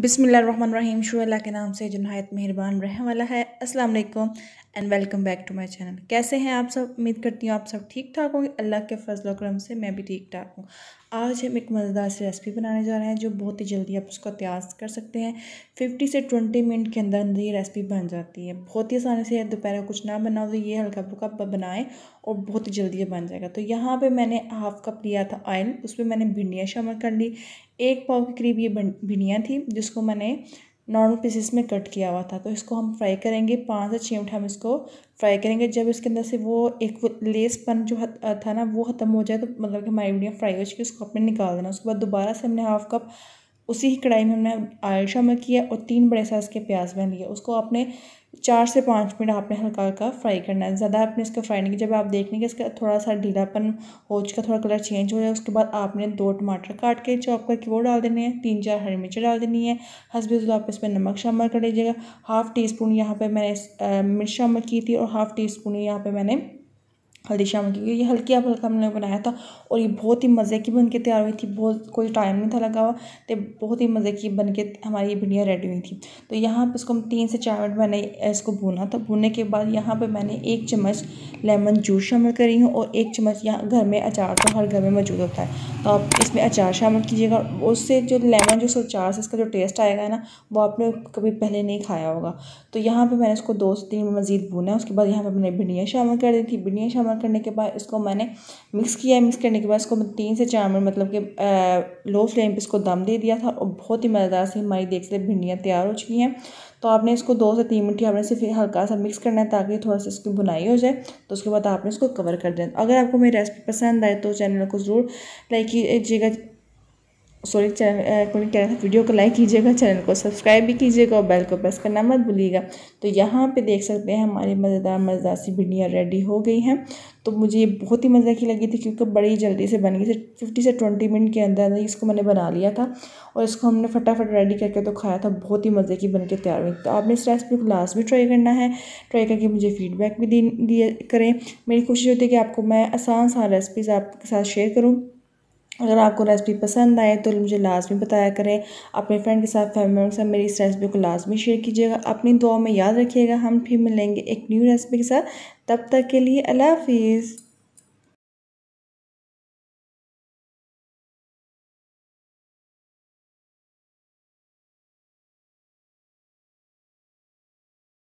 बिसमीम शुअल के नाम से जो नहायत मेहरबान रहने वाला है अस्सलाम वालेकुम and welcome back to my channel कैसे हैं आप सब उम्मीद करती हूँ आप सब ठीक ठाक होंगे अल्लाह के फजल करम से मैं भी ठीक ठाक हूँ आज हम एक मज़ेदार सी रेसिपी बनाने जा रहे हैं जो बहुत ही जल्दी आप उसको तैयार कर सकते हैं फिफ्टी से ट्वेंटी मिनट के अंदर अंदर ये रेसिपी बन जाती है बहुत ही आसानी से दोपहर कुछ ना बनाओ तो ये हल्का फुल्का बनाएँ और बहुत ही जल्दी बन जाएगा तो यहाँ पर मैंने हाफ़ कप लिया था ऑयल उस पर मैंने भिंडियाँ शामिल कर ली एक पाव के करीब ये भिंडियाँ थी जिसको मैंने नॉर्मल पीसेस में कट किया हुआ था तो इसको हम फ्राई करेंगे पाँच से छः मिनट हम इसको फ्राई करेंगे जब इसके अंदर से वो एक वो लेसपन जो था ना वो ख़त्म हो जाए तो मतलब कि हमारी भिंडियाँ फ्राई हो चुकी उसको अपने निकाल देना उसके बाद दोबारा से हमने हाफ कप उसी ही कढ़ाई में हमने आयल शामिल किया और तीन बड़े साइज़ के प्याज बन लिए उसको आपने चार से पाँच मिनट आपने हल्का हल्का फ्राई करना है ज़्यादा आपने इसका फ्राई नहीं किया जब आप देख लेंगे इसका थोड़ा सा ढीलापन हो चुका थोड़ा कलर चेंज हो जाए उसके बाद आपने दो टमाटर काट के चॉप करके वो डाल देने हैं तीन चार हरी मिर्च डाल देनी है हंसबे तो आप इसमें नमक शामिल कर लीजिएगा हाफ़ टी स्पून यहाँ पर मैंने मिर्च शामिल की थी और हाफ़ टी स्पून यहाँ पर मैंने हल्दी शामिल की क्योंकि हल्की आप हल्का हमने बनाया था और ये बहुत ही मज़े की बन के तैयार हुई थी बहुत कोई टाइम नहीं था लगा हुआ तो बहुत ही मज़े की बन के हमारी ये भिंडियाँ रेडी हुई थी तो यहाँ पर इसको हम तीन से चार मिनट मैंने इसको भुना था भुनने के बाद यहाँ पर मैंने एक चम्मच लेमन जूस शामिल करी हूँ और एक चम्मच यहाँ घर में अचार तो हर घर में मौजूद होता है तो आप इसमें अचार शामिल कीजिएगा उससे जो लेमन जूस और अचार से इसका जो टेस्ट आएगा ना वो आपने कभी पहले नहीं खाया होगा तो यहाँ पर मैंने इसको दो से तीन मज़ीद भूना उसके बाद यहाँ पर मैंने भिंडियाँ शामिल कर दी थी भिंडियाँ शामिल इस्तेमाल करने के बाद इसको मैंने मिक्स किया मिक्स करने के बाद इसको तीन से चार मिनट मतलब कि लो फ्लेम पे इसको दम दे दिया था और बहुत ही मज़ेदार से हमारी देख सकते भिंडियाँ तैयार हो चुकी हैं तो आपने इसको दो से तीन मिनट आपने सिर्फ हल्का सा मिक्स करना है ताकि थोड़ा सा इसकी बुनाई हो जाए तो उसके बाद आपने इसको कवर कर दें अगर आपको मेरी रेसिपी पसंद आए तो चैनल को ज़रूर लाइक कीजिएगा सॉरी चैनल कह रहा था वीडियो को लाइक कीजिएगा चैनल को सब्सक्राइब भी कीजिएगा और बेल को प्रेस करना मत भूलिएगा तो यहाँ पे देख सकते हैं हमारी मज़ेदार मज़ेदार सी भिंडियाँ रेडी हो गई हैं तो मुझे ये बहुत ही मज़े की लगी थी क्योंकि बड़ी जल्दी से बन गई फिफ्टी से ट्वेंटी मिनट के अंदर अंदर इसको मैंने बना लिया था और इसको हमने फटाफट रेडी करके तो खाया था बहुत ही मज़े की बन के तैयार हुई तो आपने इस रेसिपी को लास्ट भी ट्राई करना है ट्राई करके मुझे फीडबैक भी दिए करें मेरी कोशिश होती है कि आपको मैं आसान सा रेसिपीज़ आपके साथ शेयर करूँ अगर आपको रेसिपी पसंद आए तो मुझे लाजमी बताया करें अपने फ्रेंड के साथ फैमिली के साथ मेरी इस रेसिपी को लाजमी शेयर कीजिएगा अपनी दुआ में याद रखिएगा हम फिर मिलेंगे एक न्यू रेसिपी के साथ तब तक के लिए अल्लाह हाफिज़